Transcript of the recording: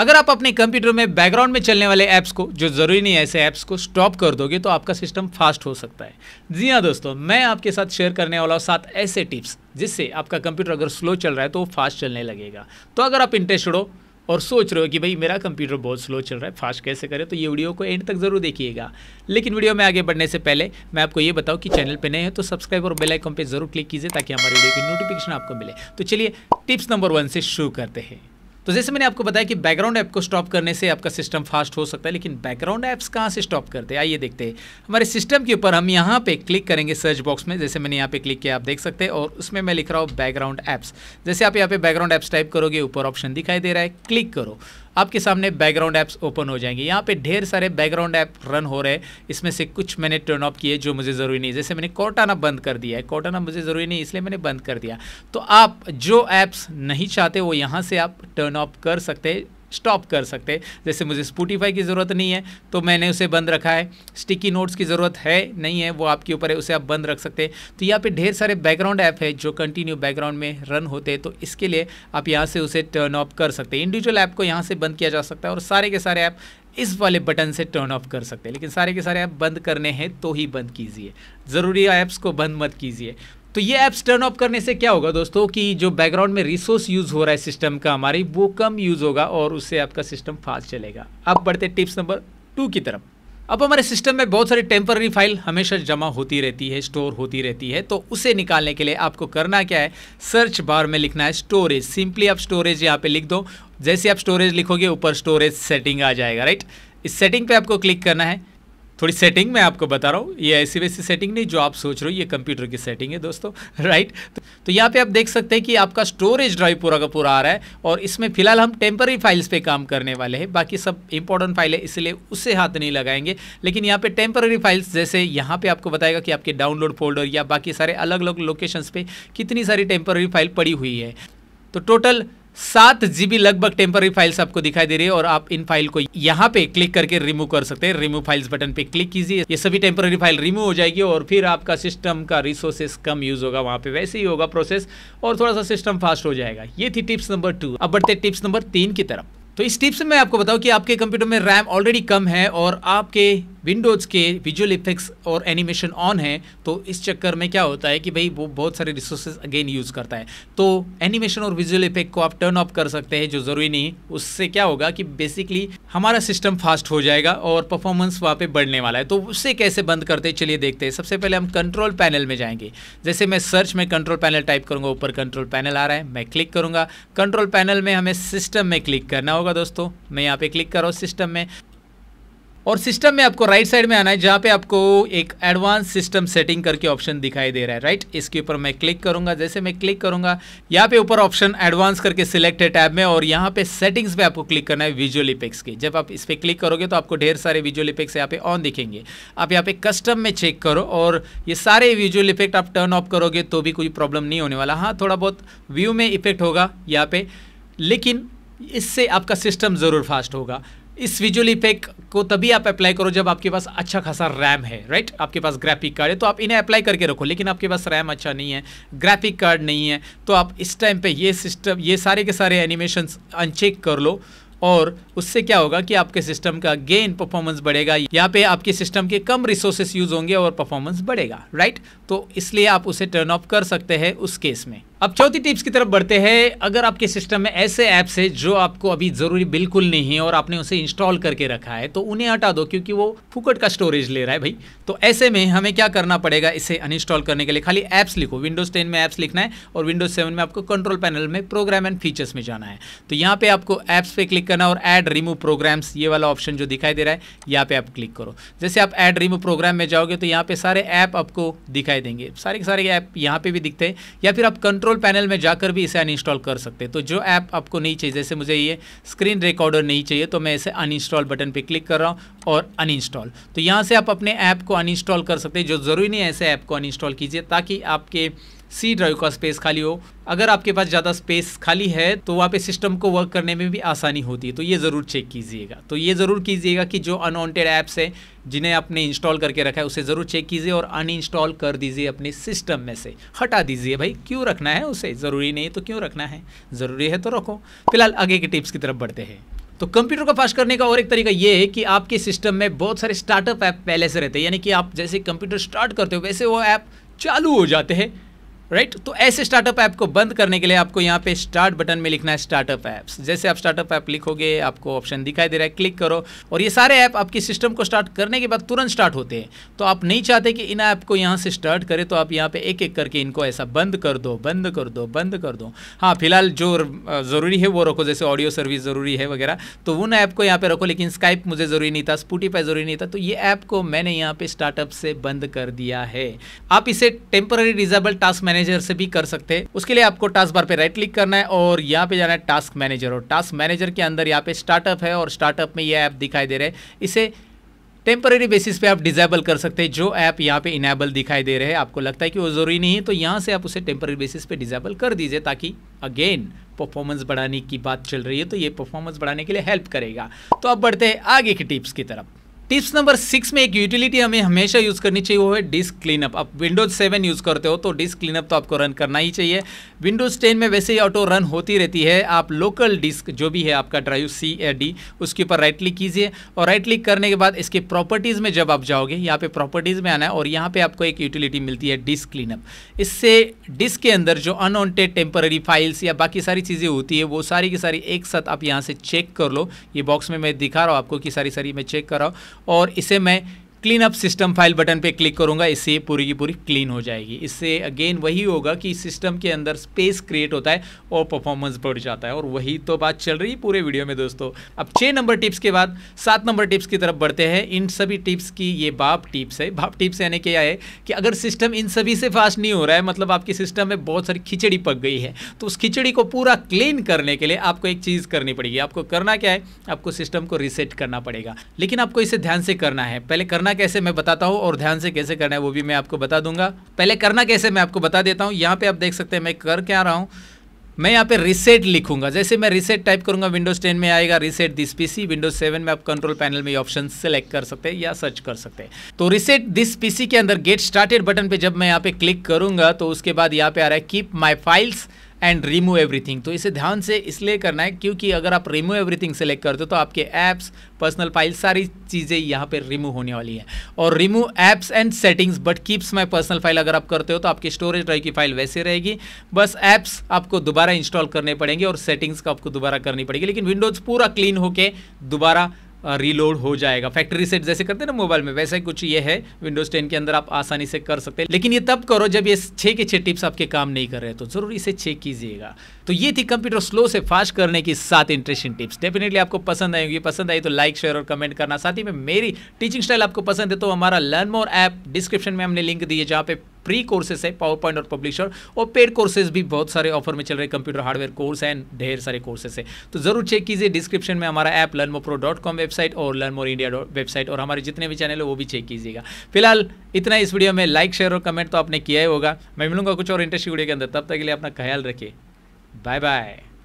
अगर आप अपने कंप्यूटर में बैकग्राउंड में चलने वाले ऐप्स को जो ज़रूरी नहीं है ऐसे ऐप्स को स्टॉप कर दोगे तो आपका सिस्टम फास्ट हो सकता है जी हाँ दोस्तों मैं आपके साथ शेयर करने वाला हूँ सात ऐसे टिप्स जिससे आपका कंप्यूटर अगर स्लो चल रहा है तो वो फास्ट चलने लगेगा तो अगर आप इंटरेस्टेड हो और सोच रहे हो कि भाई मेरा कंप्यूटर बहुत स्लो चल रहा है फास्ट कैसे करें तो ये वीडियो को एंड तक ज़रूर देखिएगा लेकिन वीडियो में आगे बढ़ने से पहले मैं आपको ये बताऊँ कि चैनल पर नए हैं तो सब्सक्राइब और बेल आइकन पर जरूर क्लिक कीजिए ताकि हमारे वीडियो की नोटिफिकेशन आपको मिले तो चलिए टिप्स नंबर वन से शुरू करते हैं तो जैसे मैंने आपको बताया कि बैकग्राउंड ऐप को स्टॉप करने से आपका सिस्टम फास्ट हो सकता है लेकिन बैकग्राउंड ऐप्स कहाँ से स्टॉप करते हैं आइए देखते हैं हमारे सिस्टम के ऊपर हम यहाँ पे क्लिक करेंगे सर्च बॉक्स में जैसे मैंने यहाँ पे क्लिक किया आप देख सकते हैं और उसमें मैं लिख रहा हूँ बैकग्राउंड ऐप्स जैसे आप यहाँ पे बैकग्राउंड ऐप्स टाइप करोगे ऊपर ऑप्शन दिखाई दे रहा है क्लिक करो आपके सामने बैकग्राउंड ऐप्स ओपन हो जाएंगे यहाँ पे ढेर सारे बैकग्राउंड ऐप रन हो रहे हैं इसमें से कुछ मैंने टर्न ऑफ किए जो मुझे ज़रूरी नहीं जैसे मैंने कोटाना बंद कर दिया है कोटाना मुझे ज़रूरी नहीं इसलिए मैंने बंद कर दिया तो आप जो ऐप्स नहीं चाहते वो यहाँ से आप टर्न ऑफ कर सकते स्टॉप कर सकते जैसे मुझे स्पूटीफाई की ज़रूरत नहीं है तो मैंने उसे बंद रखा है स्टिकी नोट्स की ज़रूरत है नहीं है वो आपके ऊपर है उसे आप बंद रख सकते हैं तो यहाँ पे ढेर सारे बैकग्राउंड ऐप है जो कंटिन्यू बैकग्राउंड में रन होते हैं तो इसके लिए आप यहाँ से उसे टर्न ऑफ कर सकते हैं इंडिविजुअल ऐप को यहाँ से बंद किया जा सकता है और सारे के सारे ऐप इस वाले बटन से टर्न ऑफ कर सकते हैं लेकिन सारे के सारे ऐप बंद करने हैं तो ही बंद कीजिए ज़रूरी ऐप्स को बंद मत कीजिए तो ये ऐप्स टर्न ऑफ करने से क्या होगा दोस्तों कि जो बैकग्राउंड में रिसोर्स यूज़ हो रहा है सिस्टम का हमारी वो कम यूज़ होगा और उससे आपका सिस्टम फास्ट चलेगा अब बढ़ते टिप्स नंबर टू की तरफ अब हमारे सिस्टम में बहुत सारी टेम्पररी फाइल हमेशा जमा होती रहती है स्टोर होती रहती है तो उसे निकालने के लिए आपको करना क्या है सर्च बार में लिखना है स्टोरेज सिंपली आप स्टोरेज यहाँ पे लिख दो जैसे आप स्टोरेज लिखोगे ऊपर स्टोरेज सेटिंग आ जाएगा राइट इस सेटिंग पे आपको क्लिक करना है थोड़ी सेटिंग मैं आपको बता रहा हूँ ये ऐसी वैसी सेटिंग नहीं जो आप सोच रहे हो ये कंप्यूटर की सेटिंग है दोस्तों राइट तो यहाँ पे आप देख सकते हैं कि आपका स्टोरेज ड्राइव पूरा का पूरा आ रहा है और इसमें फिलहाल हम टेम्पररी फाइल्स पे काम करने वाले हैं बाकी सब इंपॉर्टेंट फाइल है इसलिए उससे हाथ नहीं लगाएंगे लेकिन यहाँ पे टेम्पररी फाइल्स जैसे यहाँ पे आपको बताएगा कि आपके डाउनलोड फोल्डर या बाकी सारे अलग अलग लोकेशंस पे कितनी सारी टेम्पररी फाइल पड़ी हुई है तो टोटल सात जीबी लगभग टेम्पररी फाइल्स आपको दिखाई दे रही है और आप इन फाइल को यहाँ पे क्लिक करके रिमूव कर सकते हैं रिमूव फाइल्स बटन पे क्लिक कीजिए ये सभी टेम्पररी फाइल रिमूव हो जाएगी और फिर आपका सिस्टम का रिसोर्सेस कम यूज होगा वहां पे वैसे ही होगा प्रोसेस और थोड़ा सा सिस्टम फास्ट हो जाएगा ये थी टिप्स नंबर टू अब बढ़ते टिप्स नंबर तीन की तरफ तो इस टिप्स में आपको बताऊँ कि आपके कंप्यूटर में रैम ऑलरेडी कम है और आपके विंडोज़ के विजुअल इफेक्ट्स और एनिमेशन ऑन है तो इस चक्कर में क्या होता है कि भाई वो बहुत सारे रिसोर्सेज अगेन यूज़ करता है तो एनिमेशन और विजुअल इफेक्ट को आप टर्न ऑफ कर सकते हैं जो ज़रूरी नहीं उससे क्या होगा कि बेसिकली हमारा सिस्टम फास्ट हो जाएगा और परफॉर्मेंस वहाँ पर बढ़ने वाला है तो उससे कैसे बंद करते हैं चलिए देखते हैं सबसे पहले हम कंट्रोल पैनल में जाएंगे जैसे मैं सर्च में कंट्रोल पैनल टाइप करूँगा ऊपर कंट्रोल पैनल आ रहा है मैं क्लिक करूँगा कंट्रोल पैनल में हमें सिस्टम में क्लिक करना होगा दोस्तों मैं यहाँ पे क्लिक कर रहा हूँ सिस्टम में और सिस्टम में आपको राइट साइड में आना है जहाँ पे आपको एक एडवांस सिस्टम सेटिंग करके ऑप्शन दिखाई दे रहा है राइट इसके ऊपर मैं क्लिक करूँगा जैसे मैं क्लिक करूँगा यहाँ पे ऊपर ऑप्शन एडवांस करके सिलेक्ट है टैब में और यहाँ पे सेटिंग्स पे आपको क्लिक करना है विजुअल इपेक्स की जब आप इस पर क्लिक करोगे तो आपको ढेर सारे विजुअल इपेक्स यहाँ पे ऑन दिखेंगे आप यहाँ पे कस्टम में चेक करो और ये सारे विजुअल इफेक्ट आप टर्न ऑफ करोगे तो भी कोई प्रॉब्लम नहीं होने वाला हाँ थोड़ा बहुत व्यू में इफेक्ट होगा यहाँ पे लेकिन इससे आपका सिस्टम ज़रूर फास्ट होगा इस विजुअल इफेक्ट को तभी आप अप्लाई करो जब आपके पास अच्छा खासा रैम है राइट आपके पास ग्राफिक कार्ड है तो आप इन्हें अप्लाई करके रखो लेकिन आपके पास रैम अच्छा नहीं है ग्राफिक कार्ड नहीं है तो आप इस टाइम पे ये सिस्टम ये सारे के सारे एनिमेशन अनचेक कर लो और उससे क्या होगा कि आपके सिस्टम का गेन परफॉर्मेंस बढ़ेगा यहाँ पे आपके सिस्टम के कम रिसोर्सेस यूज होंगे और परफॉर्मेंस बढ़ेगा राइट तो इसलिए आप उसे टर्न ऑफ कर सकते हैं उस केस में अब चौथी टिप्स की तरफ बढ़ते हैं अगर आपके सिस्टम में ऐसे ऐप्स है जो आपको अभी ज़रूरी बिल्कुल नहीं है और आपने उसे इंस्टॉल करके रखा है तो उन्हें हटा दो क्योंकि वो फुकट का स्टोरेज ले रहा है भाई तो ऐसे में हमें क्या करना पड़ेगा इसे अनइंस्टॉल करने के लिए खाली ऐप्स लिखो विंडोज़ टेन में ऐप्स लिखना है और विंडोज़ सेवन में आपको कंट्रोल पैनल में प्रोग्राम एंड फीचर्स में जाना है तो यहाँ पर आपको ऐप्स पर क्लिक करना और एड रिमूव प्रोग्राम्स ये वाला ऑप्शन जो दिखाई दे रहा है यहाँ पर आप क्लिक करो जैसे आप एड रिमूव प्रोग्राम में जाओगे तो यहाँ पर सारे ऐप आपको दिखाई देंगे सारे के सारे ऐप यहाँ पर भी दिखते हैं या फिर आप कंट्रोल कंट्रोल पैनल में जाकर भी इसे अनइंस्टॉल कर सकते हैं तो जो ऐप आप, आपको नहीं चाहिए जैसे मुझे ये स्क्रीन रिकॉर्डर नहीं चाहिए तो मैं इसे अनइंस्टॉल बटन पर क्लिक कर रहा हूँ और अनइंस्टॉल तो यहाँ से आप अपने ऐप को अनइंस्टॉल कर सकते हैं जो ज़रूरी नहीं है ऐसे ऐप को अनइंस्टॉल कीजिए ताकि आपके सी ड्राइव का स्पेस खाली हो अगर आपके पास ज़्यादा स्पेस खाली है तो वहाँ पे सिस्टम को वर्क करने में भी आसानी होती है तो ये ज़रूर चेक कीजिएगा तो ये ज़रूर कीजिएगा कि जो अनवांटेड ऐप्स हैं जिन्हें आपने इंस्टॉल करके रखा है उसे ज़रूर चेक कीजिए और अनइंस्टॉल कर दीजिए अपने सिस्टम में से हटा दीजिए भाई क्यों रखना है उसे ज़रूरी नहीं तो क्यों रखना है ज़रूरी है तो रखो फिलहाल आगे के टिप्स की तरफ बढ़ते हैं तो कंप्यूटर को फास्ट करने का और एक तरीका ये है कि आपके सिस्टम में बहुत सारे स्टार्टअप ऐप पहले से रहते हैं यानी कि आप जैसे कंप्यूटर स्टार्ट करते हो वैसे वो ऐप चालू हो जाते हैं राइट तो ऐसे स्टार्टअप ऐप को बंद करने के लिए आपको यहाँ पे स्टार्ट बटन में लिखना है स्टार्टअप ऐप्स जैसे आप स्टार्टअप ऐप लिखोगे आपको ऑप्शन दिखाई दे रहा है क्लिक करो और ये सारे ऐप आपके सिस्टम को स्टार्ट करने के बाद तुरंत स्टार्ट होते हैं तो आप नहीं चाहते कि इन ऐप को यहाँ से स्टार्ट करें तो आप यहाँ पे एक एक करके इनको ऐसा बंद कर दो बंद कर दो बंद कर दो हाँ फिलहाल जो ज़रूरी है वो रखो जैसे ऑडियो सर्विस ज़रूरी है वगैरह तो उन ऐप को यहाँ पर रखो लेकिन स्काइप मुझे ज़रूरी नहीं था स्पूटीफाई ज़रूरी नहीं था तो ये ऐप को मैंने यहाँ पे स्टार्टअप से बंद कर दिया है आप इसे टेम्पररी डिजेबल टास्क मैनेजर से भी कर सकते हैं उसके लिए आपको टास्क बार पे राइट क्लिक करना है और यहाँ पे जाना है टास्क मैनेजर और टास्क मैनेजर के अंदर यहाँ पे स्टार्टअप है और स्टार्टअप में ये ऐप दिखाई दे रहे हैं इसे टेम्पररी बेसिस पे आप डिजेबल कर सकते हैं जो ऐप यहाँ पे इनेबल दिखाई दे रहे हैं आपको लगता है कि वो ज़रूरी नहीं है तो यहाँ से आप उसे टेम्पररी बेसिस पे डिजेबल कर दीजिए ताकि अगेन परफॉर्मेंस बढ़ाने की बात चल रही है तो ये परफॉर्मेंस बढ़ाने के लिए हेल्प करेगा तो अब बढ़ते हैं आगे की टिप्स की तरफ टिप्स नंबर सिक्स में एक यूटिलिटी हमें हमेशा यूज़ करनी चाहिए वो है डिस्क क्लीनअप आप विंडोज़ सेवन यूज़ करते हो तो डिस्क क्लीनअप तो आपको रन करना ही चाहिए विंडोज़ टेन में वैसे ही ऑटो रन होती रहती है आप लोकल डिस्क जो भी है आपका ड्राइव सी या डी उसके ऊपर राइट क्लिक कीजिए और राइट क्लिक करने के बाद इसके प्रॉपर्टीज़ में जब आप जाओगे यहाँ पे प्रॉपर्टीज़ में आना है और यहाँ पे आपको एक यूटिलिटी मिलती है डिस्क क्लीनअप इससे डिस्क के अंदर जो अनवॉन्टेड टेम्पररी फाइल्स या बाकी सारी चीज़ें होती है वो सारी की सारी एक साथ आप यहाँ से चेक कर लो ये बॉक्स में मैं दिखा रहा हूँ आपको कि सारी सारी मैं चेक कर रहा हूँ और इसे मैं clean up system file button पे क्लिक करूँगा इससे पूरी की पूरी क्लीन हो जाएगी इससे अगेन वही होगा कि सिस्टम के अंदर स्पेस क्रिएट होता है और परफॉर्मेंस बढ़ जाता है और वही तो बात चल रही है पूरे वीडियो में दोस्तों अब छः नंबर टिप्स के बाद सात नंबर टिप्स की तरफ बढ़ते हैं इन सभी टिप्स की ये बाप टिप्स है बाप टिप्स यानी क्या है कि अगर सिस्टम इन सभी से फास्ट नहीं हो रहा है मतलब आपके सिस्टम में बहुत सारी खिचड़ी पक गई है तो उस खिचड़ी को पूरा क्लीन करने के लिए आपको एक चीज़ करनी पड़ेगी आपको करना क्या है आपको सिस्टम को रिसेट करना पड़ेगा लेकिन आपको इसे ध्यान से करना है पहले करना करना कैसे मैं बताता हूँ और ध्यान से कैसे करना है वो भी मैं आपको बता दूंगा पहले करना कैसे मैं आपको बता देता हूँ यहाँ पे आप देख सकते हैं मैं कर क्या रहा हूँ मैं यहाँ पे रिसेट लिखूंगा जैसे मैं रिसेट टाइप करूंगा विंडोज 10 में आएगा रिसेट दिस पीसी विंडोज 7 में आप कंट्रोल पैनल में ऑप्शन सेलेक्ट कर सकते हैं या सर्च कर सकते हैं तो रिसेट दिस पीसी के अंदर गेट स्टार्टेड बटन पे जब मैं यहाँ पे क्लिक करूंगा तो उसके बाद यहाँ पे आ रहा है keep my files and remove everything तो इसे ध्यान से इसलिए करना है क्योंकि अगर आप रिमूव एवरीथिंग सेलेक्ट करते हो तो आपके ऐप्स पर्सनल फाइल सारी चीज़ें यहाँ पर रिमूव होने वाली हैं और remove apps and settings but keeps my personal file अगर आप करते हो तो आपकी स्टोरेज ड्राइव की फाइल वैसे रहेगी बस ऐप्स आपको दोबारा इंस्टॉल करने पड़ेंगे और सेटिंग्स का आपको दोबारा करनी पड़ेगी लेकिन विंडोज़ पूरा क्लीन होकर दोबारा रीलोड हो जाएगा फैक्ट्री सेट जैसे करते हैं ना मोबाइल में वैसे कुछ ये है विंडोज टेन के अंदर आप आसानी से कर सकते हैं लेकिन ये तब करो जब ये छः के छः टिप्स आपके काम नहीं कर रहे तो ज़रूर इसे चेक कीजिएगा तो ये थी कंप्यूटर स्लो से फास्ट करने की सात इंटरेस्टिंग टिप्स डेफिनेटली आपको पसंद आएंगे पसंद आई तो लाइक शेयर और कमेंट करना साथ ही में मेरी टीचिंग स्टाइल आपको पसंद है तो हमारा लर्न मोर ऐप डिस्क्रिप्शन में हमने लिंक दी है जहाँ पे फ्री कोर्सेस है पावर पॉइंट और पब्लिशर और पेड कोर्सेज भी बहुत सारे ऑफर में चल रहे कंप्यूटर हार्डवेयर कोर्स एंड ढेर सारे कोर्सेस है तो जरूर चेक कीजिए डिस्क्रिप्शन में हमारा app learn pro dot com website और लर्न मोर इंडिया वेबसाइट और हमारे जितने भी चैनल है वो भी चेक कीजिएगा फिलहाल इतना इस वीडियो में लाइक शेयर और कमेंट तो आपने किया ही होगा मैं मिलूंगा कुछ और इंटरेस्टिंग वीडियो के अंदर तब तक के लिए अपना ख्याल रखिए बाय बाय